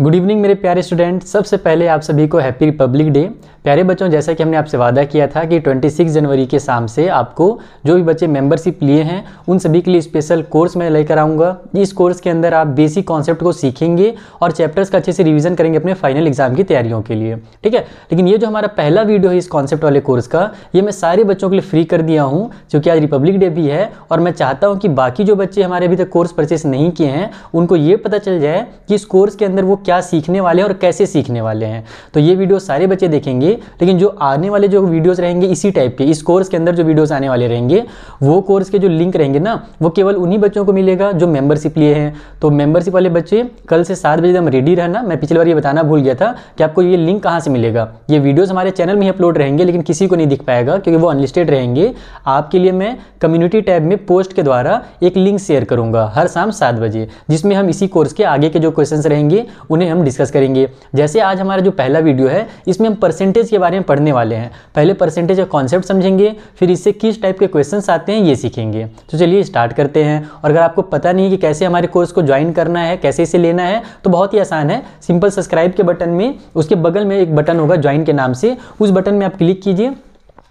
good evening मेरे प्यारे student सबसे पहले आप सभी को हैप्पी रिपब्लिक डे प्यारे बच्चों जैसा कि हमने आपसे वादा किया था कि 26 जनवरी के शाम से आपको जो भी बच्चे मेंबरशिप लिए हैं उन सभी के लिए स्पेशल कोर्स मैं लेकर आऊँगा इस कोर्स के अंदर आप बेसिक कॉन्सेप्ट को सीखेंगे और चैप्टर्स का अच्छे से रिविजन करेंगे अपने फाइनल एग्जाम की तैयारियों के लिए ठीक है लेकिन ये जो हमारा पहला वीडियो है इस कॉन्सेप्ट वाले कोर्स का ये मैं सारे बच्चों के लिए फ्री कर दिया हूँ क्योंकि आज रिपब्लिक डे भी है और मैं चाहता हूँ कि बाकी जो बच्चे हमारे अभी तक कोर्स परचेस नहीं किए हैं उनको ये पता चल जाए कि इस कोर्स के अंदर वो क्या सीखने वाले हैं और कैसे सीखने वाले हैं तो ये वीडियो सारे बच्चे देखेंगे लेकिन जो आने वाले जो वीडियोस रहेंगे इसी टाइप के इस कोर्स के अंदर जो वीडियोस आने वाले रहेंगे वो कोर्स के जो लिंक रहेंगे ना वो केवल उन्हीं बच्चों को मिलेगा जो मेंबरशिप लिए हैं तो मेंबरशिप वाले बच्चे कल से सात बजे एकदम रेडी रहना मैं पिछली बार ये बताना भूल गया था कि आपको ये लिंक कहाँ से मिलेगा ये वीडियोज़ हमारे चैनल में ही अपलोड रहेंगे लेकिन किसी को नहीं दिख पाएगा क्योंकि वो अनलिस्टेड रहेंगे आपके लिए मैं कम्युनिटी टैब में पोस्ट के द्वारा एक लिंक शेयर करूंगा हर शाम सात बजे जिसमें हम इसी कोर्स के आगे के जो क्वेश्चन रहेंगे उन्हें हम डिस्कस करेंगे जैसे आज हमारा जो पहला वीडियो है इसमें हम परसेंटेज के बारे में पढ़ने वाले हैं पहले परसेंटेज का कॉन्सेप्ट समझेंगे फिर इससे किस टाइप के क्वेश्चन आते हैं ये सीखेंगे तो चलिए स्टार्ट करते हैं और अगर आपको पता नहीं है कि कैसे हमारे कोर्स को ज्वाइन करना है कैसे इसे लेना है तो बहुत ही आसान है सिंपल सब्सक्राइब के बटन में उसके बगल में एक बटन होगा ज्वाइन के नाम से उस बटन में आप क्लिक कीजिए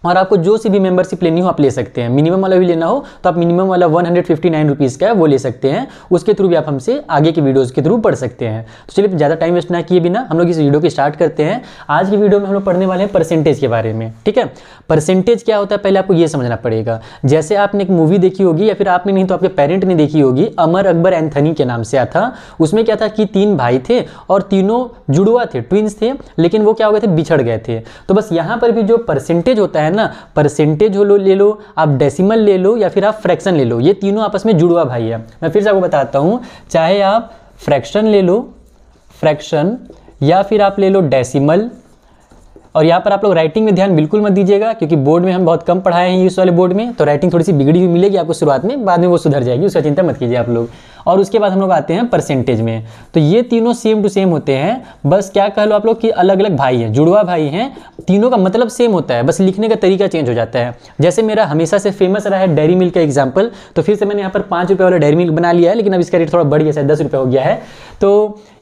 और आपको जो सी भी मेंबरशिप लेनी हो आप ले सकते हैं मिनिमम वाला भी लेना हो तो आप मिनिमम वाला वन हंड्रेड फिफ्टी नाइन का है वो ले सकते हैं उसके थ्रू भी आप हमसे आगे की वीडियोज़ के थ्रू पढ़ सकते हैं तो चलिए ज़्यादा टाइम वेस्ट ना किए बिना हम लोग इस वीडियो को स्टार्ट करते हैं आज की वीडियो में हम लोग पढ़ने वाले हैं परसेंटेज के बारे में ठीक है परसेंटेज क्या होता है पहले आपको ये समझना पड़ेगा जैसे आपने एक मूवी देखी होगी या फिर आपने नहीं तो आपके पेरेंट ने देखी होगी अमर अकबर एंथनी के नाम से आया था उसमें क्या था कि तीन भाई थे और तीनों जुड़वा थे ट्विंस थे लेकिन वो क्या हो गए थे बिछड़ गए थे तो बस यहाँ पर भी जो परसेंटेज होता है है ना परसेंटेज हो लो ले लो आप डेसिमल ले लो या फिर आप फ्रैक्शन ले लो ये तीनों आपस में जुड़वा भाई है मैं फिर से आपको बताता हूँ चाहे आप फ्रैक्शन ले लो फ्रैक्शन या फिर आप ले लो डेसिमल और यहाँ पर आप लोग राइटिंग में ध्यान बिल्कुल मत दीजिएगा क्योंकि बोर्ड में हम बहुत कम पढ़ाए हैं इस वाले बोर्ड में तो राइटिंग थोड़ी सी बिगड़ी हुई मिलेगी आपको शुरुआत में बाद में वो सुधर जाएगी उसका चिंता मत कीजिए आप लोग और उसके बाद हम लोग आते हैं परसेंटेज में तो ये तीनों सेम टू सेम होते हैं बस क्या कह लो आप लोग कि अलग अलग भाई हैं जुड़वा भाई हैं तीनों का मतलब सेम होता है बस लिखने का तरीका चेंज हो जाता है जैसे मेरा हमेशा से फेमस रहा है डेयरी मिल्क का एग्जाम्पल तो फिर से मैंने यहाँ पर पाँच रुपये वाला डेयरी मिल्क बना लिया है लेकिन अब इसका रेट थोड़ा बढ़ गया है दस रुपये हो गया है तो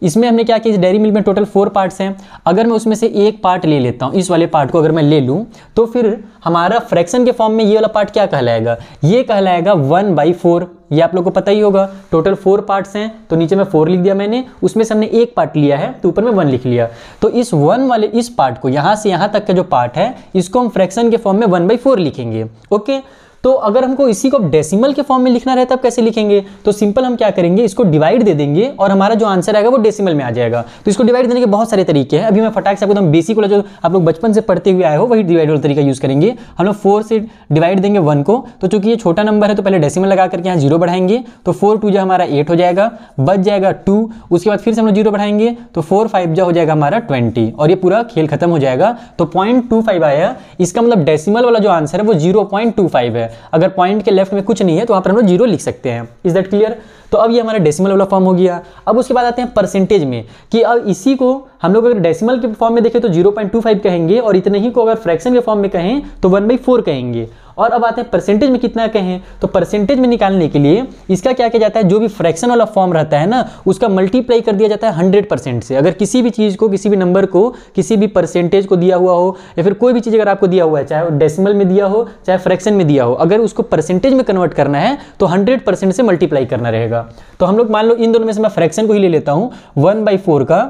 इसमें हमने क्या किया इस डेयरी मिल्क में टोटल फोर पार्ट्स हैं अगर मैं उसमें से एक पार्ट ले लेता हूँ इस वाले पार्ट को अगर मैं ले लूँ तो फिर हमारा फ्रैक्शन के फॉर्म में ये वाला पार्ट क्या कहलाएगा ये कहलाएगा वन बाई फोर ये आप लोग को पता ही होगा टोटल फोर पार्ट्स हैं तो नीचे में फोर लिख दिया मैंने उसमें से हमने एक पार्ट लिया है तो ऊपर में वन लिख लिया तो इस वन वाले इस पार्ट को यहाँ से यहाँ तक का जो पार्ट है इसको हम फ्रैक्शन के फॉर्म में वन बाई फोर लिखेंगे ओके तो अगर हमको इसी को डेसिमल के फॉर्म में लिखना रहता तब कैसे लिखेंगे तो सिंपल हम क्या करेंगे इसको डिवाइड दे देंगे और हमारा जो आंसर आएगा वो डेसिमल में आ जाएगा तो इसको डिवाइड देने के बहुत सारे तरीके हैं अभी मैं फटाक से आपको एकदम बेसिक वाला जो आप लोग बचपन से पढ़ते हुए आए हो वही डिवाइड वाला तरीका यूज़ करेंगे हम लोग फोर से डिवाइड देंगे वन को तो चूंकि ये छोटा नंबर है तो पहले डेसिमल लगा करके यहाँ जीरो बढ़ाएंगे तो फोर टू जो हमारा एट हो जाएगा बच जाएगा टू उसके बाद फिर से हम लोग जीरो बढ़ाएंगे तो फोर फाइव जो हो जाएगा हमारा ट्वेंटी और ये पूरा खेल खत्म हो जाएगा तो पॉइंट टू फाइव आया इसका मतलब डेसिमल वाला जो आंसर है वो जीरो पॉइंट टू फाइव है है अगर पॉइंट के लेफ्ट में कुछ नहीं है तो वहाँ पर हम लोग जीरो लिख सकते हैं इज दैट क्लियर तो अब ये हमारा डेसिमल वाला फॉर्म हो गया अब उसके बाद आते हैं परसेंटेज में कि अब इसी को हम लोग अगर डेसिमल के फॉर्म में देखें तो जीरो कहेंगे और इतने ही को अगर फ्रैक्शन के फॉर्म में कहें तो वन बाई फोर कहेंगे और अब आते हैं परसेंटेज में कितना कहें तो परसेंटेज में निकालने के लिए इसका क्या किया जाता है जो भी फ्रैक्शन वाला फॉर्म रहता है ना उसका मल्टीप्लाई कर दिया जाता है हंड्रेड से अगर किसी भी चीज़ को किसी भी नंबर को किसी भी परसेंटेज को दिया हुआ हो या फिर कोई भी चीज़ अगर आपको दिया हुआ है चाहे वो डेसिमल में दिया हो चाहे फ्रैक्शन में दिया हो अगर उसको परसेंटेज में कन्वर्ट करना है तो हंड्रेड परसेंट से मल्टीप्लाई करना रहेगा तो हम लोग मान लो इन दोनों में से मैं फ्रैक्शन को ही ले लेता हूँ वन बाई फोर का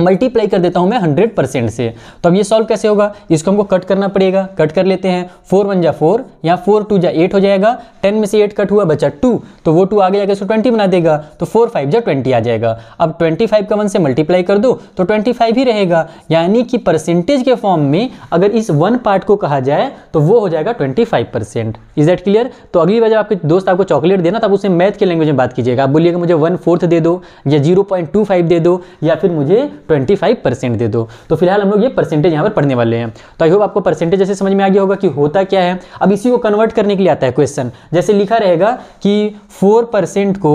मल्टीप्लाई कर देता हूँ मैं हंड्रेड परसेंट से तो अब ये सॉल्व कैसे होगा इसको हमको कट करना पड़ेगा कट कर लेते हैं फोर वन जा फोर या फोर टू जा एट हो जाएगा टेन में से एट कट हुआ बचा टू तो वो टू आगे जाकर इसको ट्वेंटी बना देगा तो फोर फाइव जा ट्वेंटी आ जाएगा अब ट्वेंटी फाइव का वन से मल्टीप्लाई कर दो तो ट्वेंटी फाइव ही रहेगा यानी कि परसेंटेज के फॉर्म में अगर इस वन पार्ट को कहा जाए तो वो हो जाएगा twenty five percent is that clear तो अगली बार जब आपके दोस्त आपको चॉकलेट देना तब उसमें मैथ के लैंग्वेज में बात कीजिएगा आप बोलिएगा मुझे वन फोर्थ दे दो या जीरो पॉइंट टू फाइव दे दो या फिर मुझे ट्वेंटी फाइव परसेंट दे दो तो फिलहाल हम लोग ये परसेंटेज यहाँ पर पढ़ने वाले हैं तो आई होप आपको परसेंटेज जैसे समझ में आ गया होगा कि होता क्या है अब इसी को कन्वर्ट करने के लिए आता है क्वेश्चन जैसे लिखा रहेगा कि फोर परसेंट को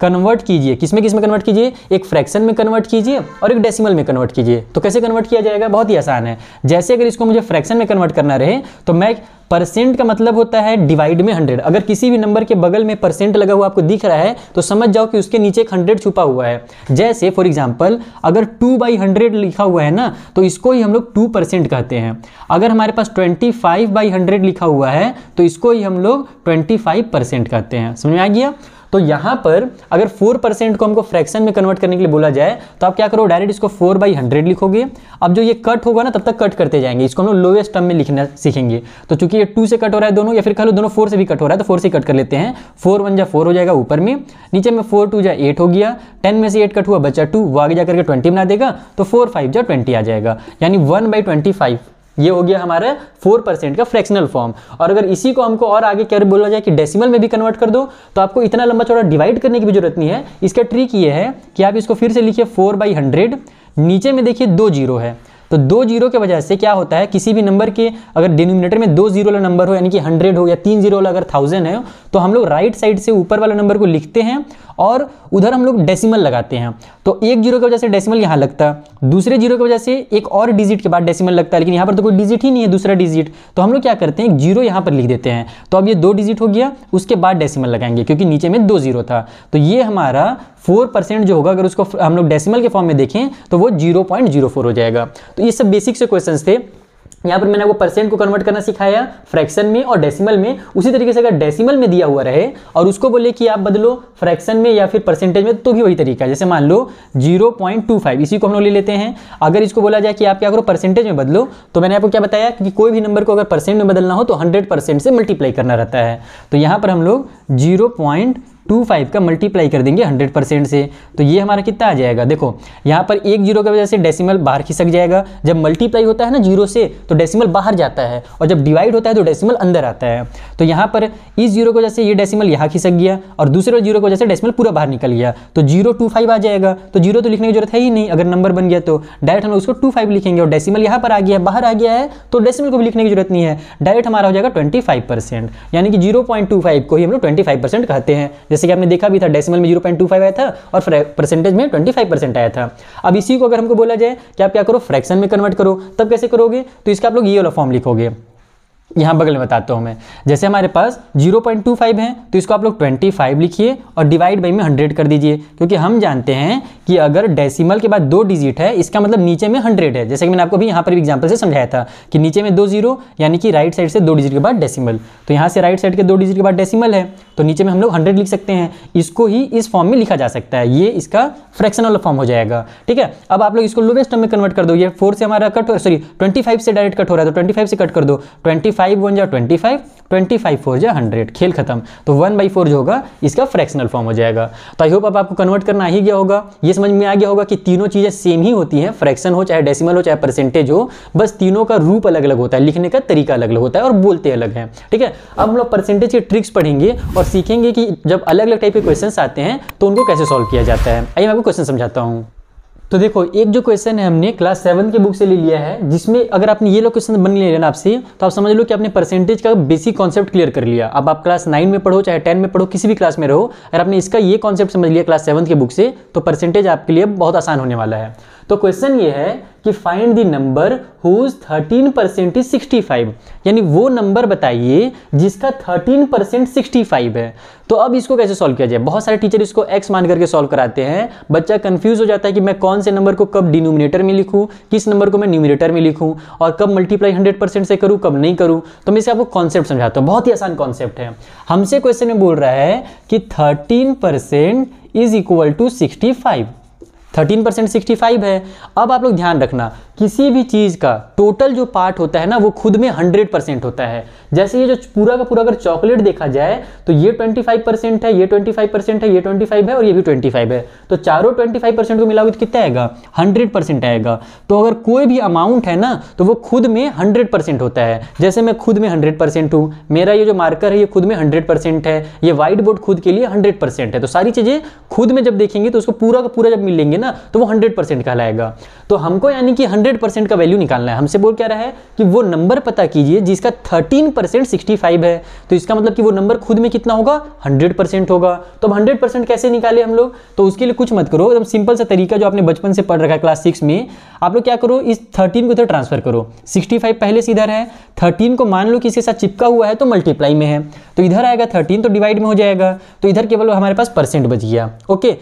कन्वर्ट कीजिए किसमें किसमें कन्वर्ट कीजिए एक फ्रैक्शन में कन्वर्ट कीजिए और एक डेसिमल में कन्वर्ट कीजिए तो कैसे कन्वर्ट किया जाएगा बहुत ही आसान है जैसे अगर इसको मुझे फ्रैक्शन में कन्वर्ट करना रहे तो मैं परसेंट का मतलब होता है डिवाइड में हंड्रेड अगर किसी भी नंबर के बगल में परसेंट लगा हुआ आपको दिख रहा है तो समझ जाओ कि उसके नीचे एक हंड्रेड छुपा हुआ है जैसे फॉर एग्जाम्पल अगर टू बाई हंड्रेड लिखा हुआ है ना तो इसको ही हम लोग टू परसेंट कहते हैं अगर हमारे पास ट्वेंटी फाइव बाई हंड्रेड लिखा हुआ है तो इसको ही हम लोग ट्वेंटी फाइव परसेंट कहते हैं समझ में आ गया तो यहां पर अगर फोर परसेंट को हमको फ्रैक्शन में कन्वर्ट करने के लिए बोला जाए तो आप क्या करो डायरेक्ट इसको फोर बाई हंड्रेड लिखोगे अब जो ये कट होगा ना तब तक कट करते जाएंगे इसको हम लोग लोएस्ट टर्म में लिखना सीखेंगे तो चूंकि ये टू से कट हो रहा है दोनों या फिर कह लो दोनों फोर से भी कट हो रहा है तो फोर से कट कर लेते हैं फोर वन जा फोर हो जाएगा ऊपर में नीचे में फोर टू जा एट हो गया टेन में से एट कट हुआ बचा टू वो आगे जाकर के ट्वेंटी बना देगा तो फोर फाइव जा ट्वेंटी आ जाएगा यानी वन बाई ये हो गया हमारा फोर परसेंट का फ्रैक्शनल फॉर्म और अगर इसी को हमको और आगे क्या बोला जाए कि डेसिमल में भी कन्वर्ट कर दो तो आपको इतना लंबा चौड़ा डिवाइड करने की भी जरूरत नहीं है इसका ट्रिक ये है कि आप इसको फिर से लिखिए फोर बाई हंड्रेड नीचे में देखिए दो जीरो है तो दो जीरो के वजह से क्या होता है किसी भी नंबर के अगर डिनोमिनेटर में दो जीरो वाला नंबर हो यानी कि हंड्रेड हो या तीन जीरो वाला अगर थाउजेंड है तो हम लोग राइट साइड से ऊपर वाला नंबर को लिखते हैं और उधर हम लोग डेसिमल लगाते हैं तो एक जीरो की वजह से डेसिमल यहाँ लगता है दूसरे जीरो की वजह से एक और डिजिट के बाद डेसिमल लगता है लेकिन यहाँ पर तो कोई डिजिट ही नहीं है दूसरा डिजिट तो हम लोग क्या करते हैं जीरो यहाँ पर लिख देते हैं तो अब ये दो डिजिट हो गया उसके बाद डेसिमल लगाएंगे क्योंकि नीचे में दो जीरो था तो ये हमारा फोर परसेंट जो होगा अगर उसको हम लोग डेसिमल के फॉर्म में देखें तो वो जीरो पॉइंट जीरो फोर हो जाएगा तो ये सब बेसिक से क्वेश्चंस थे यहाँ पर मैंने आपको परसेंट को कन्वर्ट करना सिखाया फ्रैक्शन में और डेसिमल में उसी तरीके से अगर डेसिमल में दिया हुआ रहे और उसको बोले कि आप बदलो फ्रैक्शन में या फिर परसेंटेज में तो भी वही तरीका है जैसे मान लो 0.25 इसी को हम लोग ले लेते हैं अगर इसको बोला जाए कि आप क्या करो परसेंटेज में बदलो तो मैंने आपको क्या बताया कि कोई भी नंबर को अगर परसेंट में बदलना हो तो हंड्रेड से मल्टीप्लाई करना रहता है तो यहाँ पर हम लोग जीरो पॉइंट टू फाइव का मल्टीप्लाई कर देंगे हंड्रेड परसेंट से तो ये हमारा कितना आ जाएगा देखो यहाँ पर एक जीरो की वजह से डेसिमल बाहर खिसक जाएगा जब मल्टीप्लाई होता है ना जीरो से तो डेसिमल बाहर जाता है और जब डिवाइड होता है तो डेसिमल अंदर आता है तो यहाँ पर इस जीरो की वजह से ये डेसिमल यहाँ खिसक गया और दूसरे जीरो की वजह से डेसिमल पूरा बाहर निकल गया तो जीरो टू फाइव आ जाएगा तो जीरो तो लिखने की जरूरत है ही नहीं अगर नंबर बन गया तो डायरेक्ट हम उसको टू फाइव लिखेंगे और डेसिमल यहाँ पर आ गया बाहर आ गया है तो डेसिमल को भी लिखने की जरूरत नहीं है डायरेक्ट हमारा हो जाएगा ट्वेंटी यानी कि जीरो को ही हम लोग ट्वेंटी कहते हैं जैसे कि आपने देखा भी था डेसिमल में जीरो पॉइंट टू फाइव आया था और परसेंटेज में ट्वेंटी फाइव परसेंट आया था अब इसी को अगर हमको बोला जाए कि आप क्या करो फ्रैक्शन में कन्वर्ट करो तब कैसे करोगे तो इसका आप लोग ये वाला फॉर्म लिखोगे यहाँ बगल में बताता हूँ मैं जैसे हमारे पास 0.25 है तो इसको आप लोग 25 लिखिए और डिवाइड बाई में 100 कर दीजिए क्योंकि हम जानते हैं कि अगर डेसिमल के बाद दो डिजिट है इसका मतलब नीचे में 100 है जैसे कि मैंने आपको भी यहाँ पर भी एग्जाम्पल से समझाया था कि नीचे में दो जीरो यानी कि राइट साइड से दो डिजिट के बाद डेसीमल तो यहाँ से राइट साइड के दो डिजिट के बाद डेसीमल है तो नीचे में हम लोग हंड्रेड लिख सकते हैं इसको ही इस फॉर्म में लिखा जा सकता है ये इसका फ्रैक्शनल फॉर्म हो जाएगा ठीक है अब आप लोग इसको लोवेस्ट टर्म में कन्वर्ट कर दो ये फोर से हमारा कट हो सॉरी ट्वेंटी से डायरेक्ट कट हो रहा है तो ट्वेंटी से कट कर दो ट्वेंटी फाइव वन जा twenty five twenty five four जा हंड्रेड खेल खत्म तो वन बाई फोर जो होगा इसका फ्रैक्शनल फॉर्म हो जाएगा तो आई होप अब आपको कन्वर्ट करना ही गया होगा ये समझ में आ गया होगा कि तीनों चीज़ें सेम ही होती हैं फ्रैक्शन हो चाहे डेसिमल हो चाहे परसेंटेज हो बस तीनों का रूप अलग अलग होता है लिखने का तरीका अलग अलग होता है और बोलते अलग हैं ठीक है अब हम लोग परसेंटेज के ट्रिक्स पढ़ेंगे और सीखेंगे कि जब अलग अलग टाइप के क्वेश्चन आते हैं तो उनको कैसे सॉल्व किया जाता है आइए मैं आपको क्वेश्चन समझाता हूँ तो देखो एक जो क्वेश्चन है हमने क्लास सेवन के बुक से ले लिया है जिसमें अगर आपने ये लोग क्वेश्चन बन लिया ना आपसे तो आप समझ लो कि आपने परसेंटेज का बेसिक कॉन्सेप्ट क्लियर कर लिया अब आप क्लास नाइन में पढ़ो चाहे टेन में पढ़ो किसी भी क्लास में रहो अगर आपने इसका ये कॉन्सेप्ट समझ लिया क्लास सेवन के बुक से तो परसेंटेज आपके लिए बहुत आसान होने वाला है तो क्वेश्चन ये है कि find the number whose 13 percent is 65 यानी वो नंबर बताइए जिसका 13 परसेंट सिक्सटी है तो अब इसको कैसे सॉल्व किया जाए बहुत सारे टीचर इसको एक्स मान करके सॉल्व कराते हैं बच्चा कंफ्यूज हो जाता है कि मैं कौन से नंबर को कब डिनोमिनेटर में लिखूं किस नंबर को मैं न्यूमिनेटर में लिखूं और कब मल्टीप्लाई हंड्रेड से करूं कब नहीं करूँ तो मैं इसे आपको कॉन्सेप्ट समझाता हूँ बहुत ही आसान कॉन्सेप्ट है हमसे क्वेश्चन में बोल रहा है कि thirteen percent is equal to sixty five thirteen percent sixty five है अब आप लोग ध्यान रखना किसी भी चीज़ का टोटल जो पार्ट होता है ना वो खुद में हंड्रेड परसेंट होता है जैसे ये जो पूरा का पूरा अगर चॉकलेट देखा जाए तो ये फाइव परसेंट है ये फाइव परसेंट है ये फाइव है और ये भी फाइव है तो चारों फाइव परसेंट को मिलाओगे तो कितना आएगा हंड्रेड परसेंट आएगा तो अगर कोई भी अमाउंट है ना तो वो खुद में हंड्रेड परसेंट होता है जैसे मैं खुद में हंड्रेड परसेंट हूँ मेरा ये जो मार्कर है ये खुद में हंड्रेड परसेंट है ये व्हाइट बोर्ड खुद के लिए हंड्रेड परसेंट है तो सारी चीज़ें खुद में जब देखेंगे तो उसको पूरा का पूरा जब मिलेंगे ना तो वो हंड्रेड परसेंट कहलाएगा तो हमको यानी कि 100 परसेंट का वैल्यू निकालना है हमसे बोल क्या रहा है कि वो नंबर पता कीजिए जिसका 13 परसेंट सिक्सटी है तो इसका मतलब कि वो नंबर खुद में कितना होगा 100 परसेंट होगा तो अब 100 परसेंट कैसे निकाले हम लोग तो उसके लिए कुछ मत करो एकदम सिंपल सा तरीका जो आपने बचपन से पढ़ रखा है क्लास सिक्स में आप लोग क्या करो इस थर्टीन को इधर ट्रांसफर करो सिक्सटी पहले से इधर है थर्टीन को मान लो कि इसके साथ चिपका हुआ है तो मल्टीप्लाई में है तो इधर आएगा थर्टीन तो डिवाइड में हो जाएगा तो इधर केवल हमारे पास परसेंट बच गया ओके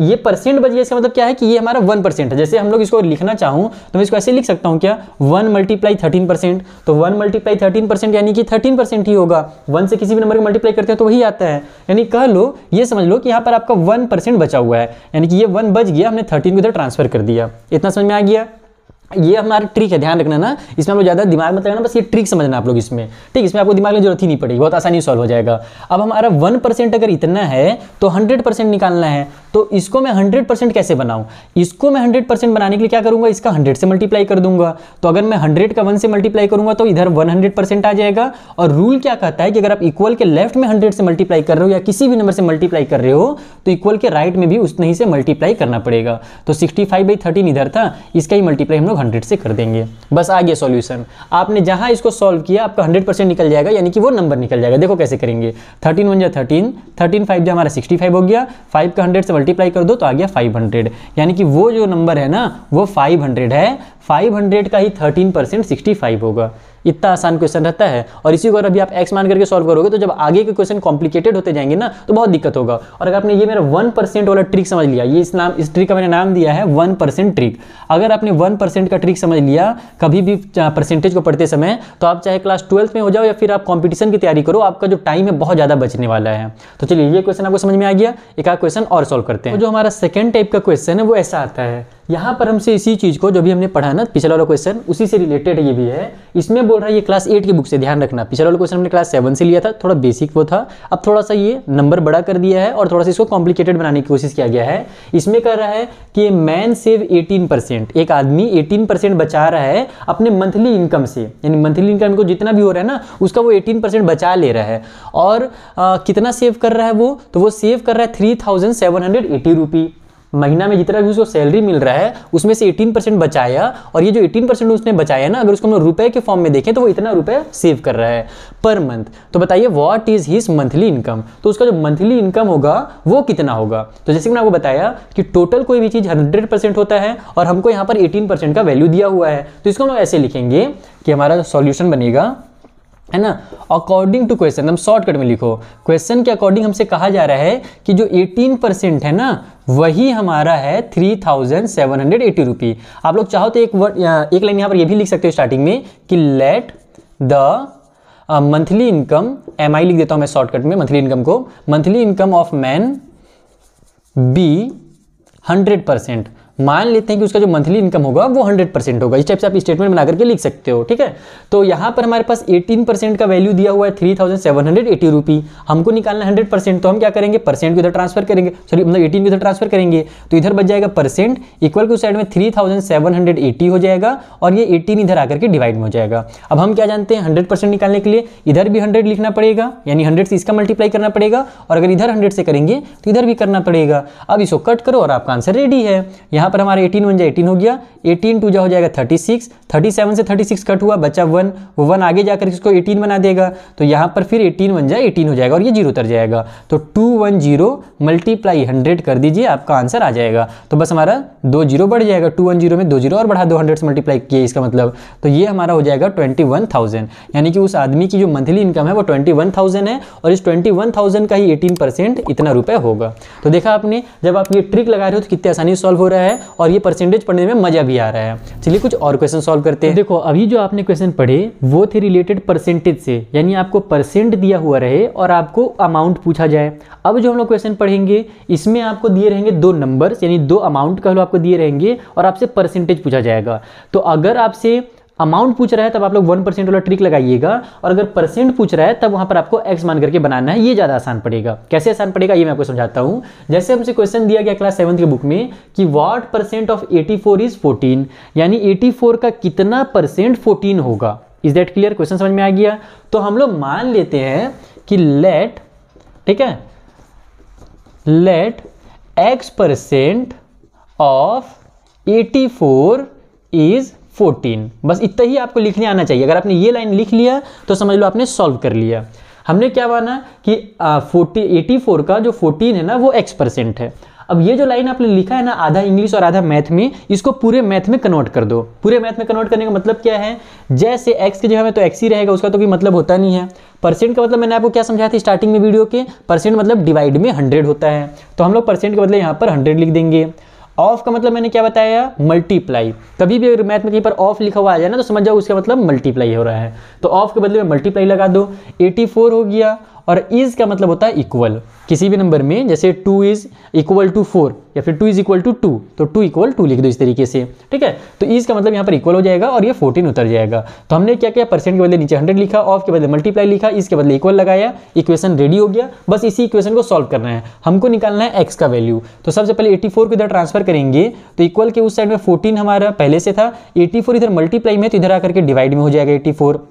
ये परसेंट बच गया इसका मतलब क्या है कि ये हमारा वन परसेंट है जैसे हम लोग इसको इसको लिखना चाहूँ तो मैं इसको ऐसे लिख सकता हूँ क्या वन मल्टीप्लाई थर्टीन परसेंट तो वन मल्टीप्लाई थर्टीन परसेंट यानी कि थर्टीन परसेंट ही होगा वन से किसी भी नंबर को मल्टीप्लाई करते हैं तो वही आता है यानी कह लो ये समझ लो कि यहाँ पर आपका वन परसेंट बचा हुआ है यानी कि ये वन बच गया हमने थर्टीन को इधर ट्रांसफर कर दिया इतना समझ में आ गया ये हमारा ट्रिक है ध्यान रखना ना इसमें हम लोग ज़्यादा दिमाग मत लगाना बस ये ट्रिक समझना आप लोग इसमें ठीक इसमें आपको दिमाग में जरूरत ही नहीं पड़ेगी बहुत आसानी सॉल्व हो जाएगा अब हमारा वन परसेंट अगर इतना है तो हंड्रेड परसेंट निकालना है तो इसको मैं हंड्रेड परसेंट कैसे बनाऊँ इसको मैं हंड्रेड परसेंट बनाने के लिए क्या करूँगा इसका हंड्रेड से मल्टीप्लाई कर दूंगा तो अगर मैं हंड्रेड का वन से मल्टीप्लाई करूँगा तो इधर वन हंड्रेड परसेंट आ जाएगा और रूल क्या कहता है कि अगर आप इक्वल के लेफ्ट में हंड्रेड से मल्टीप्लाई कर रहे हो या किसी भी नंबर से मल्टीप्लाई कर रहे हो तो इक्वल के राइट में भी उतने ही से मल्टीप्लाई करना पड़ेगा तो सिक्सटी फाइव बाई थर्टीन इधर था इसका ही मल्टीप्लाई हम लोग हंड्रेड से कर देंगे बस आ गया सोल्यूशन आपने जहाँ इसको सॉल्व किया आपका हंड्रेड परसेंट निकल जाएगा यानी कि वो नंबर निकल जाएगा देखो कैसे करेंगे थर्टीन वन जो थर्टीन थर्टीन फाइव जो हमारा सिक्सटी फाइव हो गया फाइव का हंड्रेड से मल्टीप्लाई कर दो तो आ गया फाइव हंड्रेड यानी कि वो जो नंबर है ना वो फाइव हंड्रेड है 500 का ही 13 परसेंट सिक्सटी होगा इतना आसान क्वेश्चन रहता है और इसी को अगर अभी आप एक्स मान करके सॉल्व करोगे तो जब आगे के क्वेश्चन कॉम्प्लिकेटेड होते जाएंगे ना तो बहुत दिक्कत होगा और अगर आपने ये मेरा वन परसेंट वाला ट्रिक समझ लिया ये इस नाम इस ट्रिक का मैंने नाम दिया है वन परसेंट ट्रिक अगर आपने वन परसेंट का ट्रिक समझ लिया कभी भी परसेंटेज को पढ़ते समय तो आप चाहे क्लास ट्वेल्थ में हो जाओ या फिर आप कॉम्पिटिशन की तैयारी करो आपका जो टाइम है बहुत ज़्यादा बचने वाला है तो चलिए ये क्वेश्चन आपको समझ में आ गया एक आ क्वेश्चन और सॉल्व करते हैं जो हमारा सेकेंड टाइप का क्वेश्चन है वो ऐसा आता है यहाँ पर हमसे इसी चीज़ को जो भी हमने पढ़ा ना पिछला वाला क्वेश्चन उसी से रिलेटेड ये भी है इसमें बोल रहा है ये क्लास एट की बुक से ध्यान रखना पिछला वाला क्वेश्चन हमने क्लास सेवन से लिया था थोड़ा बेसिक वो था अब थोड़ा सा ये नंबर बड़ा कर दिया है और थोड़ा सा इसको कॉम्प्लिकेटेड बनाने की कोशिश किया गया है इसमें कह रहा है कि मैन सेव एटीन एक आदमी एटीन बचा रहा है अपने मंथली इनकम से यानी मंथली इनकम को जितना भी हो रहा है ना उसका वो एटीन बचा ले रहा है और कितना सेव कर रहा है वो तो वो सेव कर रहा है three thousand seven hundred eighty rupee महीना में जितना भी उसको सैलरी मिल रहा है उसमें से एटीन परसेंट बचाया और ये जो एटीन परसेंट उसने बचाया ना अगर उसको हम लोग रुपए के फॉर्म में देखें तो वो इतना रुपए सेव कर रहा है पर मंथ तो बताइए what is his monthly income तो उसका जो मंथली इनकम होगा वो कितना होगा तो जैसे कि मैंने आपको बताया कि टोटल कोई भी चीज़ हंड्रेड होता है और हमको यहाँ पर एटीन का वैल्यू दिया हुआ है तो इसको हम लोग ऐसे लिखेंगे कि हमारा सॉल्यूशन बनेगा है ना अकॉर्डिंग टू क्वेश्चन हम शॉर्टकट में लिखो क्वेश्चन के अकॉर्डिंग हमसे कहा जा रहा है कि जो 18 परसेंट है ना वही हमारा है three thousand seven hundred eighty rupee आप लोग चाहो तो एक वर्ड एक लाइन यहाँ पर ये भी लिख सकते हो स्टार्टिंग में कि let the monthly income M I लिख देता हूँ मैं शॉर्टकट में मंथली इनकम को monthly income of man be hundred percent मान लेते हैं कि उसका जो मंथली इनकम होगा वो 100 परसेंट होगा इस टाइप से आप स्टेटमेंट बनाकर के लिख सकते हो ठीक है तो यहाँ पर हमारे पास 18 परसेंट का वैल्यू दिया हुआ है three thousand seven hundred eighty rupee हमको निकालना हंड्रेड परसेंट तो हम क्या करेंगे परसेंट को इधर ट्रांसफर करेंगे सॉरी मतलब एटीन को इधर ट्रांसफर करेंगे तो इधर बच जाएगा परसेंट इक्वल के उस साइड में three thousand seven hundred eighty हो जाएगा और ये एटीन इधर आकर के डिवाइड में हो जाएगा अब हम क्या जानते हैं हंड्रेड परसेंट निकालने के लिए इधर भी हंड्रेड लिखना पड़ेगा यानी हंड्रेड से इसका मल्टीप्लाई करना पड़ेगा और अगर इधर हंड्रेड से करेंगे तो इधर भी करना पड़ेगा अब इसको कट करो और आपका आंसर रेडी है यहाँ यहाँ पर हमारा एटीन वन जाए एटीन हो गया 18 टू जो हो जाएगा थर्टी सिक्स से थर्टी सिक्स कट हुआ बचा वन वो वन आगे जाकर इसको एटीन बना देगा तो यहाँ पर फिर एटीन वन जाए एटीन हो जाएगा और ये जीरो उतर जाएगा तो two one zero multiply hundred कर दीजिए आपका आंसर आ जाएगा तो बस हमारा दो जीरो बढ़ जाएगा टू वन जीरो में दो जीरो और बढ़ा दो हंड्रेड से मल्टीप्लाई किए इसका मतलब तो ये हमारा हो जाएगा ट्वेंटी वन थाउजेंड यानी कि उस आदमी की जो मंथली इनकम है वो ट्वेंटी वन थाउजेंड है और इस ट्वेंटी वन थाउजेंड का ही एटीन परसेंट इतना रुपये होगा तो देखा आपने जब आप ये ट्रिक लगा रहे हो तो कितनी आसानी सॉल्व हो रहा है और ये परसेंटेज पढ़ने में मजा भी आ रहा है चलिए कुछ और क्वेश्चन सॉल्व करते हैं देखो अभी जो आपने क्वेश्चन पढ़े वो थे रिलेटेड परसेंटेज से यानी आपको परसेंट दिया हुआ रहे और आपको अमाउंट पूछा जाए अब जो हम लोग क्वेश्चन पढ़ेंगे इसमें आपको दिए रहेंगे दो नंबर यानी दो अमाउंट का आपको दिए रहेंगे और आपसे परसेंटेज पूछा जाएगा तो अगर आपसे अमाउंट पूछ रहा है तब आप लोग वन परसेंट वाला ट्रिक लगाइएगा और अगर परसेंट पूछ रहा है तब वहां पर आपको एक्स मान करके बनाना है ये ज़्यादा आसान पड़ेगा कैसे आसान पड़ेगा ये मैं आपको समझाता हूं जैसे हमसे क्वेश्चन दिया गया क्लास सेवन के बुक में कि what percent of eighty four is fourteen यानी एटी फोर का कितना परसेंट फोर्टीन होगा इज दैट क्लियर क्वेश्चन समझ में आ गया तो हम लोग मान लेते हैं कि लेट ठीक है let x percent of eighty four is fourteen बस इतना ही आपको लिखने आना चाहिए अगर आपने ये लाइन लिख लिया तो समझ लो आपने सॉल्व कर लिया हमने क्या माना कि फोर्टी एटी फोर का जो फोर्टीन है ना वो एक्स परसेंट है अब ये जो लाइन आपने लिखा है ना आधा इंग्लिश और आधा मैथ में इसको पूरे मैथ में कन्वर्ट कर दो पूरे मैथ में कन्वर्ट करने का मतलब क्या है जैसे एक्स की जगह में तो एक्स ही रहेगा उसका तो कोई मतलब होता नहीं है परसेंट का मतलब मैंने आपको क्या समझाया था स्टार्टिंग में वीडियो के परसेंट मतलब डिवाइड में हंड्रेड होता है तो हम लोग परसेंट का मतलब यहाँ पर हंड्रेड लिख देंगे ऑफ का मतलब मैंने क्या बताया मल्टीप्लाई कभी भी अगर मैथ में कहीं पर ऑफ लिखा हुआ आ जाए ना तो समझ जाओ उसका मतलब मल्टीप्लाई हो रहा है तो ऑफ के बदले में मल्टीप्लाई लगा दो एटी हो गया और इज़ का मतलब होता है इक्वल किसी भी नंबर में जैसे two is equal to four या फिर two is equal to two तो टू इक्वल टू लिख दो इस तरीके से ठीक है तो इज़ का मतलब यहाँ पर इक्वल हो जाएगा और ये फोर्टीन उतर जाएगा तो हमने क्या किया परसेंट के बदले नीचे हंड्रेड लिखा ऑफ के बदले मल्टीप्लाई लिखा इसके बदले इक्वल लगाया इक्वेशन रेडी हो गया बस इसी इक्वेशन को सॉल्व करना है हमको निकालना है एक्स का वैल्यू तो सबसे पहले एट्टी फोर को इधर ट्रांसफर करेंगे तो इक्वल के उस साइड में फोर्टीन हमारा पहले से था एट्टी फोर इधर मल्टीप्लाई में तो इधर आकर के डिवाइड में हो जाएगा एट्टी फोर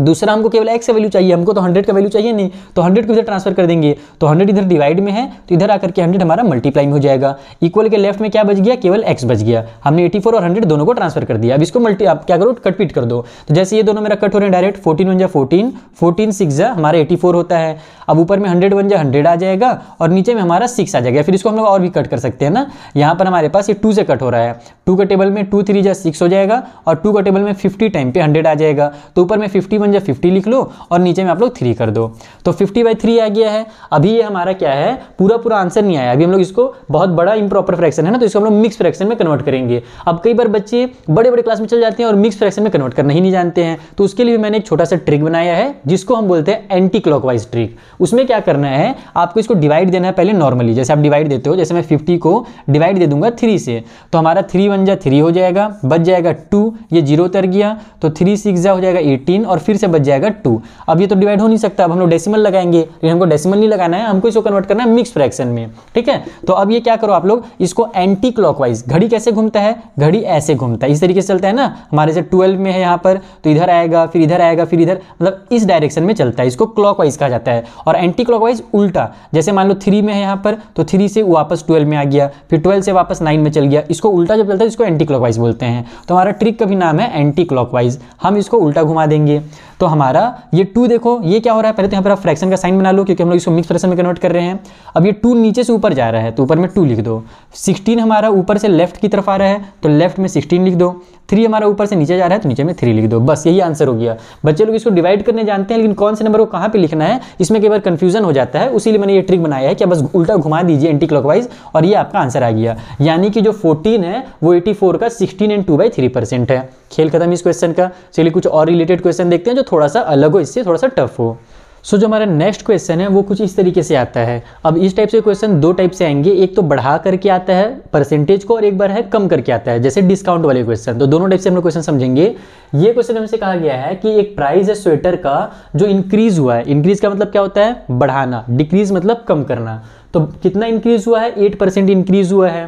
दूसरा हमको केवल एक्स का वैल्यू चाहिए हमको तो हंड्रेड का वैल्यू चाहिए नहीं तो हंड्रेड को इधर ट्रांसफर कर देंगे तो हंड्रेड इधर डिवाइड में है तो इधर आकर के हंड्रेड हमारा मल्टीप्लाई में हो जाएगा इक्वल के लेफ्ट में क्या बच गया केवल एक्स बच गया हमने एटी फोर और हंड्रेड दोनों को ट्रांसफर कर दिया अब इसको मल्टी आप क्या करो कटपीट कर दो तो जैसे ये दोनों मेरा कट हो रहे हैं डायरेक्ट फोर्टीन वन जा फोर्टीन फोर्टीन सिक्स जा हमारा एटी फोर होता है अब ऊपर में हंड्रेड वन जा हंड्रेड आ जाएगा और नीचे में हमारा सिक्स आ जाएगा फिर इसको हम लोग और भी कट कर सकते हैं ना यहाँ पर हमारे पास ये टू से कट हो रहा है टू का टेबल में टू थ्री जा सिक्स हो जाएगा और टू का टेबल में फिफ्टी टाइम पे हंड्रेड आ जाएगा तो ऊपर में फिफ्टी वन या फिफ्टी लिख लो और नीचे में आप लोग थ्री कर दो तो फिफ्टी बाई थ्री आ गया है अभी ये हमारा क्या है पूरा पूरा आंसर नहीं आया अभी हम लोग इसको बहुत बड़ा इम्प्रॉपर फ्रैक्शन है ना तो इसको हम लोग मिक्स फ्रैक्शन में कन्वर्ट करेंगे अब कई बार बच्चे बड़े बड़े क्लास में चल जाते हैं और मिक्स फ्रैक्शन में कन्वर्ट करना ही नहीं जानते हैं तो उसके लिए मैंने एक छोटा सा ट्रिक बनाया है जिसको हम बोलते हैं एंटी क्लॉक ट्रिक उसमें क्या करना है आपको इसको डिवाइड देना है पहले नॉर्मली जैसे आप डिवाइड देते हो जैसे मैं फिफ्टी को डिवाइड दे दूंगा थ्री से तो हमारा थ्री वन जा थ्री हो जाएगा बच जाएगा टू ये जीरो तर गया तो थ्री सिक्स जा हो जाएगा एटीन और फिर से बच जाएगा टू अब ये तो डिवाइड हो नहीं सकता अब हम लोग डेसिमल लगाएंगे लेकिन हमको डेसिमल नहीं लगाना है हमको इसको कन्वर्ट करना है मिक्स फ्रैक्शन में ठीक है तो अब ये क्या करो आप लोग इसको एंटी क्लॉकवाइज घड़ी कैसे घूमता है घड़ी ऐसे घूमता है इस तरीके से चलता है ना हमारे से ट्वेल्व में है यहाँ पर तो इधर आएगा फिर इधर आएगा फिर इधर मतलब इस डायरेक्शन में चलता है इसको क्लॉकवाइज कहा जाता है और एंटी क्लॉकवाइज उल्टा जैसे मान लो थ्री में है यहाँ पर तो थ्री से वापस ट्वेल्व में आ गया फिर ट्वेल्व से वापस नाइन में चल गया इसको उल्टा जब चलता है इसको एंटी क्लॉकवाइज बोलते हैं तो हमारा ट्रिक का भी नाम है एंटी क्लॉकवाइज हम इसको उल्टा घुमा देंगे तो हमारा ये टू देखो ये क्या हो रहा है पहले तो यहाँ पर आप फ्रैक्शन का साइन बना लो क्योंकि हम लोग इसको मिक्स फ्रैक्शन में कन्वर्ट कर रहे हैं अब ये टू नीचे से ऊपर जा रहा है तो ऊपर में टू लिख दो सिक्सटीन हमारा ऊपर से लेफ्ट की तरफ आ रहा है तो लेफ्ट में सिक्सटीन लिख दो थ्री हमारा ऊपर से नीचे जा रहा है तो नीचे में थ्री लिख दो बस यही आंसर हो गया बच्चे लोग इसको डिवाइड करने जानते हैं लेकिन कौन से नंबर को कहाँ पर लिखना है इसमें कई बार कंफ्यूजन हो जाता है उसीलिए मैंने ये ट्रिक बनाया है कि बस उल्टा घुमा दीजिए एंटी क्लॉकवाइज और ये आपका आंसर आ गया यानी कि जो फोर्टीन है वो एटी का sixteen and two by three percent है खेल खत्म इस क्वेश्चन का चलिए कुछ और रिलेटेड क्वेश्चन देखते हैं जो थोड़ा सा अलग हो इससे थोड़ा सा टफ हो सो so, जो हमारा नेक्स्ट क्वेश्चन है वो कुछ इस तरीके से आता है अब इस टाइप से क्वेश्चन दो टाइप से आएंगे एक तो बढ़ा करके आता है परसेंटेज को और एक बार है कम करके आता है जैसे डिस्काउंट वाले क्वेश्चन तो दोनों टाइप से हम लोग क्वेश्चन समझेंगे ये क्वेश्चन हमसे कहा गया है कि एक प्राइस है स्वेटर का जो इंक्रीज हुआ है इंक्रीज का मतलब क्या होता है बढ़ाना डिक्रीज मतलब कम करना तो कितना इंक्रीज हुआ है एट इंक्रीज हुआ है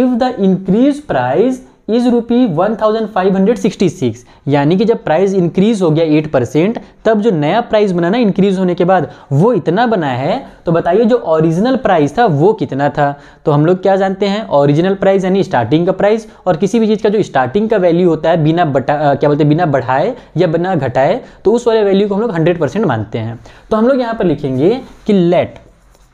if the increase price is rupee one thousand five hundred sixty six यानी कि जब प्राइस इंक्रीज हो गया एट परसेंट तब जो नया प्राइस बना ना इंक्रीज होने के बाद वो इतना बना है तो बताइए जो ओरिजिनल प्राइस था वो कितना था तो हम लोग क्या जानते हैं ओरिजिनल प्राइस यानी स्टार्टिंग का प्राइस और किसी भी चीज़ का जो स्टार्टिंग का वैल्यू होता है बिना बटा क्या बोलते हैं बिना बढ़ाए या बिना घटाए तो उस वाले वैल्यू को हम लोग हंड्रेड परसेंट मानते हैं तो हम लोग यहाँ पर लिखेंगे कि लेट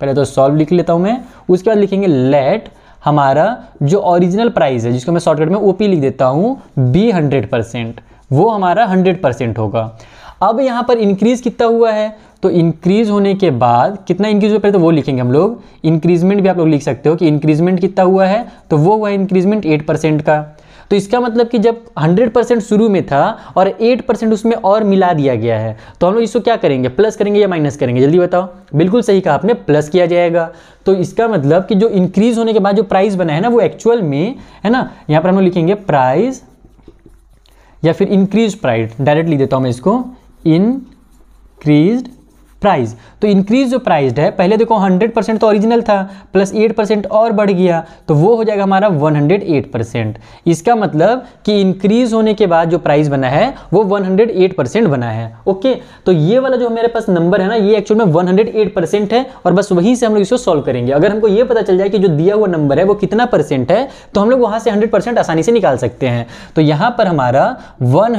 पहले तो सॉल्व लिख लेता हूँ मैं उसके बाद लिखेंगे लेट हमारा जो ओरिजिनल प्राइस है जिसको मैं शॉर्टकट में ओपी लिख देता हूँ बी हंड्रेड परसेंट वो हमारा हंड्रेड परसेंट होगा अब यहाँ पर इंक्रीज़ कितना हुआ है तो इंक्रीज़ होने के बाद कितना इंक्रीज़ हुआ पहले तो वो लिखेंगे हम लोग इंक्रीजमेंट भी आप लोग लिख सकते हो कि इंक्रीजमेंट कितना हुआ है तो वो हुआ इंक्रीजमेंट एट परसेंट का तो इसका मतलब कि जब 100% शुरू में था और 8% उसमें और मिला दिया गया है तो हम लोग इसको क्या करेंगे प्लस करेंगे या माइनस करेंगे जल्दी बताओ बिल्कुल सही कहा आपने प्लस किया जाएगा तो इसका मतलब कि जो इंक्रीज होने के बाद जो प्राइस बना है ना वो एक्चुअल में है ना यहाँ पर हम लोग लिखेंगे प्राइज या फिर इंक्रीज प्राइस डायरेक्ट लिख देता हूँ मैं इसको इनक्रीज प्राइस तो इंक्रीज जो प्राइस्ड है पहले देखो 100 परसेंट तो ओरिजिनल था प्लस 8 परसेंट और बढ़ गया तो वो हो जाएगा हमारा 108 परसेंट इसका मतलब कि इंक्रीज होने के बाद जो प्राइस बना है वो 108 परसेंट बना है ओके तो ये वाला जो मेरे पास नंबर है ना ये एक्चुअल में 108 परसेंट है और बस वहीं से हम लोग इसको सॉल्व करेंगे अगर हमको ये पता चल जाए कि जो दिया हुआ नंबर है वो कितना परसेंट है तो हम लोग वहाँ से हंड्रेड आसानी से निकाल सकते हैं तो यहाँ पर हमारा वन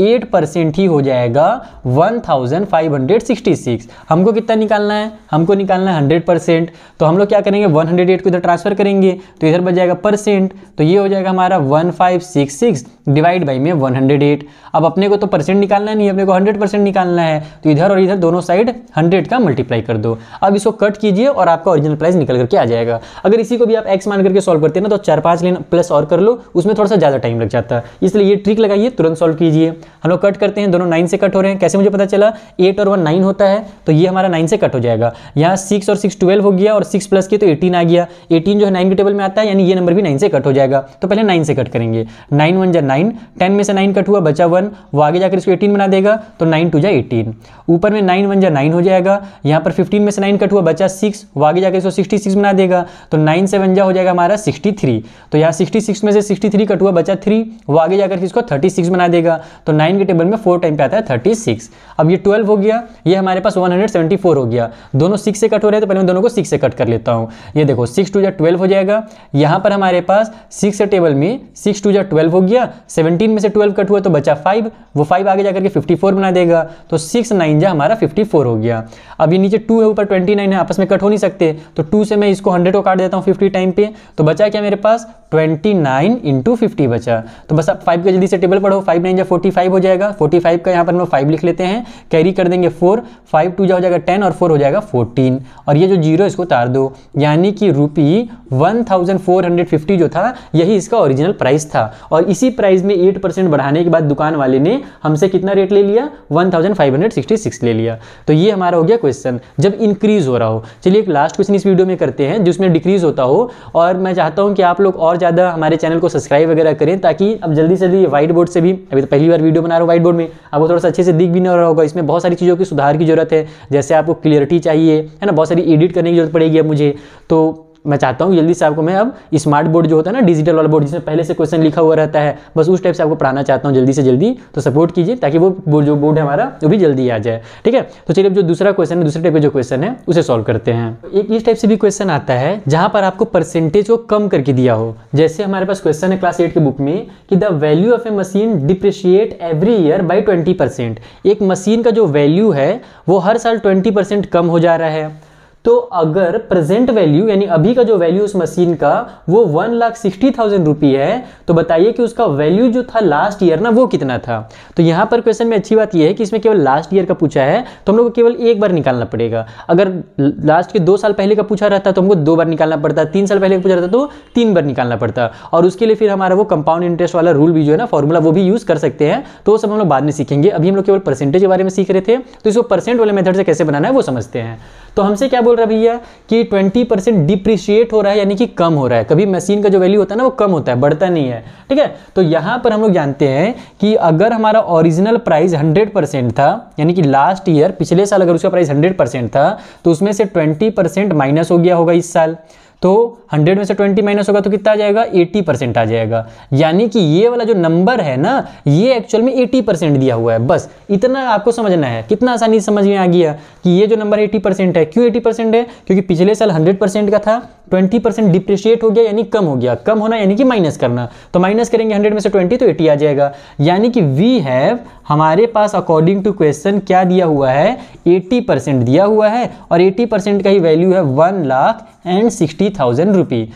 एट परसेंट ही हो जाएगा one thousand five hundred sixty six हमको कितना निकालना है हमको निकालना है हंड्रेड परसेंट तो हम लोग क्या करेंगे वन हंड्रेड एट को इधर ट्रांसफर करेंगे तो इधर बच जाएगा परसेंट तो ये हो जाएगा हमारा one five six six divide by में वन हंड्रेड एट अब अपने को तो परसेंट निकालना नहीं अपने को हंड्रेड परसेंट निकालना है तो इधर और इधर दोनों साइड हंड्रेड का मल्टीप्लाई कर दो अब इसको कट कीजिए और आपका ओरिजिनल प्राइस निकल करके आ जाएगा अगर इसी को भी आप एक्स मान करके सॉल्व करते हैं ना तो चार पाँच लेना प्लस और कर लो उसमें थोड़ा सा ज़्यादा टाइम लग जाता है इसलिए ये ट्रिक लगाइए तुरंत सॉल्व कीजिए हम लोग कट करते हैं दोनों नाइन से कट हो रहे हैं कैसे मुझे पता चला एट और वन नाइन होता है तो ये हमारा नाइन से कट हो जाएगा यहाँ सिक्स और सिक्स ट्वेल्व हो गया और सिक्स प्लस की तो एटीन आ गया एटीन जो है नाइन के टेबल में आता है यानी ये नंबर भी नाइन से कट हो जाएगा तो पहले नाइन से कट करेंगे नाइन वन जै नाइन टेन में से नाइन कट हुआ बचा वन वो आगे जाकर इसको एटीन बना देगा तो नाइन टू जै एटीन ऊपर में नाइन वन जै नाइन हो जाएगा यहाँ पर फिफ्टीन में से नाइन कट हुआ बचा सिक्स वो आगे जाकर इसको सिक्सटी सिक्स बना देगा तो नाइन सेवन जा हो जाएगा हमारा सिक्सटी थ्री तो यहाँ सिक्सटी सिक्स में से सिक्सटी थ्री कट हुआ बचा थ्री वो आगे जाकर इसको थर्टी सिक्स बना देगा तो नाइन के टेबल में फोर टाइम पे आता है थर्टी सिक्स अब ये ट्वेल्व हो गया ये हमारे पास वन हंड्रेड सेवेंटी फोर हो गया दोनों सिक्स से कट हो रहे हैं तो पहले मैं दोनों को सिक्स से कट कर लेता हूँ ये देखो सिक्स टू या ट्वेल्व हो जाएगा यहाँ पर हमारे पास सिक्स टेबल में सिक्स टू या ट्वेल्व हो गया सेवनटीन में से ट्वेल्व कट हुआ तो बचा फाइव वो फाइव आगे जाकर के फिफ्टी फोर बना देगा तो सिक्स नाइन जा हमारा फिफ्टी फोर हो गया अब ये नीचे टू है ऊपर ट्वेंटी नाइन है आपस में कट हो नहीं सकते तो टू से मैं इसको हंड्रेड को काट देता हूँ फिफ्टी टाइम पे तो बचा क्या मेरे पास ट्वेंटी नाइन इंटू फिफ्टी बचा तो बस आप फाइव का जल्दी से टेबल पढ़ो फाइव नाइन या फोर्टी फाइव फाइव हो जाएगा फोर्टी फाइव का यहाँ पर हम लोग फाइव लिख लेते हैं कैरी कर देंगे फोर फाइव टू जो हो जाएगा टेन और फोर हो जाएगा फोर्टीन और ये जो जीरो इसको उतार दो यानी कि rupee one thousand four hundred fifty जो था यही इसका ओरिजिनल प्राइस था और इसी प्राइस में एट परसेंट बढ़ाने के बाद दुकान वाले ने हमसे कितना रेट ले लिया one thousand five hundred sixty six ले लिया तो ये हमारा हो गया क्वेश्चन जब इंक्रीज हो रहा हो चलिए एक लास्ट क्वेश्चन इस वीडियो में करते हैं जिसमें डिक्रीज होता हो और मैं चाहता हूँ कि आप लोग और ज़्यादा हमारे चैनल को सब्सक्राइब वगैरह करें ताकि अब जल्दी से जल्दी व्हाइट बोर्ड से भी अभी तो पहली बार वीडियो बना रहा हूँ वाइट बोर्ड में आपको थोड़ा सा अच्छे से दिख भी नहीं रहा होगा इसमें बहुत सारी चीज़ों की सुधार की जरूरत है जैसे आपको क्लियरिटी चाहिए है ना बहुत सारी एडिट करने की जरूरत पड़ेगी अब मुझे तो मैं चाहता हूँ जल्दी से आपको मैं अब स्मार्ट बोर्ड जो होता है ना डिजिटल वाला बोर्ड जिसमें पहले से क्वेश्चन लिखा हुआ रहता है बस उस टाइप से आपको पढ़ाना चाहता हूँ जल्दी से जल्दी तो सपोर्ट कीजिए ताकि वो जो बोर्ड है हमारा वो भी जल्दी आ जाए ठीक है तो चलिए जो दूसरा क्वेश्चन है दूसरे टाइप का जो क्वेश्चन है उसे सॉल्व करते हैं एक इस टाइप से भी क्वेश्चन आता है जहाँ पर आपको परसेंटेज को कम करके दिया हो जैसे हमारे पास क्वेश्चन है क्लास एट की बुक में कि the value of a machine depreciate every year by twenty percent एक मशीन का जो वैल्यू है वो हर साल ट्वेंटी परसेंट कम हो जा रहा है तो अगर प्रेजेंट वैल्यू यानी अभी का जो वैल्यू उस मशीन का वो one lakh sixty thousand rupee है तो बताइए कि उसका वैल्यू जो था लास्ट ईयर ना वो कितना था तो यहाँ पर क्वेश्चन में अच्छी बात ये है कि इसमें केवल लास्ट ईयर का पूछा है तो हम लोग को केवल एक बार निकालना पड़ेगा अगर लास्ट के दो साल पहले का पूछा रहता तो हमको दो बार निकालना पड़ता तीन साल पहले का पूछा रहता तो तीन बार निकालना पड़ता और उसके लिए फिर हमारा वो कंपाउंड इंटरेस्ट वाला रूल भी जो है ना फॉर्मूला वो भी यूज़ कर सकते हैं तो सब हम लोग बाद में सीखेंगे अभी हम लोग केवल परसेंटेज के बारे में सीख रहे थे तो इसको परसेंट वाले मेथड से कैसे बनाना है वो समझते हैं तो हमसे क्या बोल रहा है भैया कि 20 परसेंट डिप्रिशिएट हो रहा है यानी कि कम हो रहा है कभी मशीन का जो वैल्यू होता है ना वो कम होता है बढ़ता नहीं है ठीक है तो यहाँ पर हम लोग जानते हैं कि अगर हमारा ओरिजिनल प्राइस हंड्रेड परसेंट था यानी कि लास्ट ईयर पिछले साल अगर उसका प्राइस हंड्रेड परसेंट था तो उसमें से ट्वेंटी परसेंट माइनस हो गया होगा इस साल तो 100 में से 20 माइनस होगा तो कितना आ जाएगा 80 परसेंट आ जाएगा यानी कि ये वाला जो नंबर है ना ये एक्चुअल में 80 परसेंट दिया हुआ है बस इतना आपको समझना है कितना आसानी समझ में आ गया कि ये जो नंबर 80 परसेंट है क्यों 80 परसेंट है क्योंकि पिछले साल 100 परसेंट का था ट्वेंटी परसेंट डिप्रिशिएट हो गया यानी कम हो गया कम होना यानी कि माइनस करना तो माइनस करेंगे हंड्रेड में से ट्वेंटी तो एटी आ जाएगा यानी कि वी हैव हमारे पास अकॉर्डिंग टू क्वेश्चन क्या दिया हुआ है एटी परसेंट दिया हुआ है और एटी परसेंट का ही वैल्यू है one lakh and sixty thousand rupee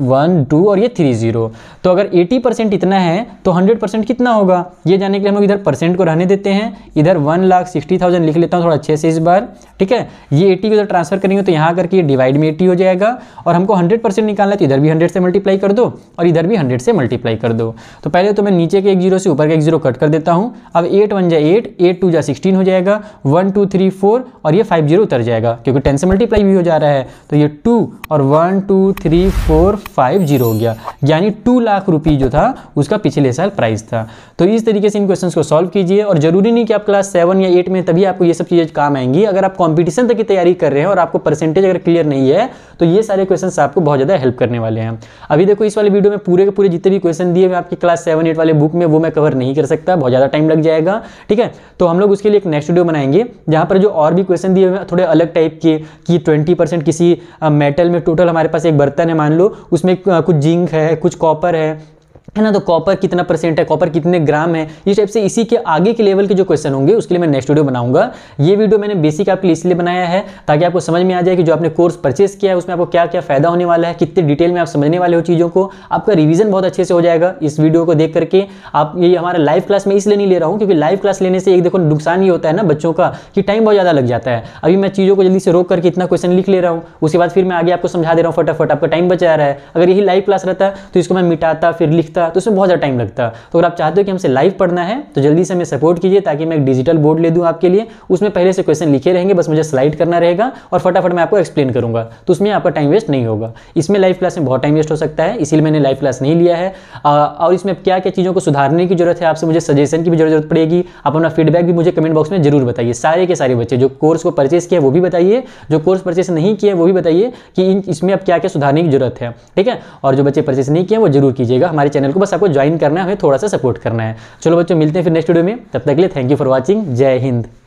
one two और ये थ्री जीरो तो अगर एटी परसेंट इतना है तो हंड्रेड परसेंट कितना होगा ये जानने के लिए हम लोग इधर परसेंट को रहने देते हैं इधर वन लाख सिक्सटी थाउजेंड लिख लेता हूँ थोड़ा अच्छे से इस बार ठीक है ये एटी को इधर ट्रांसफर करेंगे तो यहाँ करके ये डिवाइड में एटी हो जाएगा और हमको हंड्रेड परसेंट निकालना है तो इधर भी हंड्रेड से मल्टीप्लाई कर दो और इधर भी हंड्रेड से मल्टीप्लाई कर दो तो पहले तो मैं नीचे के एक जीरो से ऊपर का एक जीरो कट कर देता हूँ अब एट वन जाए एट एट टू जाए सिक्सटीन हो जाएगा वन टू थ्री फोर और ये फाइव जीरो उतर जाएगा क्योंकि टेन से मल्टीप्लाई भी हो जा रहा है तो ये टू और one two three four five zero हो गया यानी टू लाख रुपये जो था उसका पिछले साल प्राइस था तो इस तरीके से इन क्वेश्चन को सॉल्व कीजिए और जरूरी नहीं कि आप क्लास सेवन या एट में तभी आपको ये सब चीज़ें काम आएंगी अगर आप कॉम्पिटिशन तक की तैयारी कर रहे हैं और आपको परसेंटेज अगर क्लियर नहीं है तो ये सारे क्वेश्चन आपको बहुत ज़्यादा हेल्प करने वाले हैं अभी देखो इस वाले वीडियो में पूरे के पूरे जितने भी क्वेश्चन दिए हुए आपकी क्लास सेवन एट वाले बुक में वो मैं कवर नहीं कर सकता बहुत ज़्यादा टाइम लग जाएगा ठीक है तो हम लोग उसके लिए एक नेक्स्ट वीडियो बनाएंगे जहाँ पर जो और भी क्वेश्चन दिए हुए थोड़े अलग टाइप के कि ट्वेंटी किसी मेटल में टोटल हमारे पास एक बर्तन है मान लो उसमें कुछ जिंक है कुछ कॉपर है है ना तो कॉपर कितना परसेंट है कॉपर कितने ग्राम है ये टाइप से इसी के आगे के लेवल के जो क्वेश्चन होंगे उसके लिए मैं नेक्स्ट वीडियो बनाऊंगा ये वीडियो मैंने बेसिक आपके लिए इसलिए बनाया है ताकि आपको समझ में आ जाए कि जो आपने कोर्स परचेस किया है उसमें आपको क्या क्या फायदा होने वाला है कितने डिटेल में आप समझने वाले हो चीज़ों को आपका रिविजन बहुत अच्छे से हो जाएगा इस वीडियो को देख करके आप ये हमारा लाइव क्लास में इसलिए नहीं ले रहा हूँ क्योंकि लाइव क्लास लेने से एक देखो नुकसान ये होता है ना बच्चों का कि टाइम बहुत ज़्यादा लग जाता है अभी मैं चीज़ों को जल्दी से रोक करके इतना क्वेश्चन लिख ले रहा हूँ उसके बाद फिर मैं आगे आपको समझा दे रहा हूँ फटाफट आपका टाइम बचा रहा है अगर यही लाइव क्लास रहता तो इसको मैं मिटाता फिर लिखता सकता तो उसमें बहुत ज़्यादा टाइम लगता तो अगर आप चाहते हो कि हमसे लाइव पढ़ना है तो जल्दी से हमें सपोर्ट कीजिए ताकि मैं एक डिजिटल बोर्ड ले दूँ आपके लिए उसमें पहले से क्वेश्चन लिखे रहेंगे बस मुझे स्लाइड करना रहेगा और फटाफट मैं आपको एक्सप्लेन करूँगा तो उसमें आपका टाइम वेस्ट नहीं होगा इसमें लाइव क्लास में बहुत टाइम वेस्ट हो सकता है इसीलिए मैंने लाइव क्लास नहीं लिया है और इसमें क्या क्या चीज़ों को सुधारने की जरूरत है आपसे मुझे सजेशन की भी जरूरत पड़ेगी आप अपना फीडबैक भी मुझे कमेंट बॉक्स में जरूर बताइए सारे के सारे बच्चे जो कोर्स को परचेस किया वो भी बताइए जो कोर्स परचेस नहीं किया वो भी बताइए कि इसमें अब क्या क्या सुधारने की जरूरत है ठीक है और जो बच्चे परचेस नहीं किए वो जरूर कीजिएगा हमारे चैनल चैनल को बस आपको ज्वाइन करना है हमें थोड़ा सा सपोर्ट करना है चलो बच्चों मिलते हैं फिर नेक्स्ट वीडियो में तब तक के लिए थैंक यू फॉर वॉचिंग जय हिंद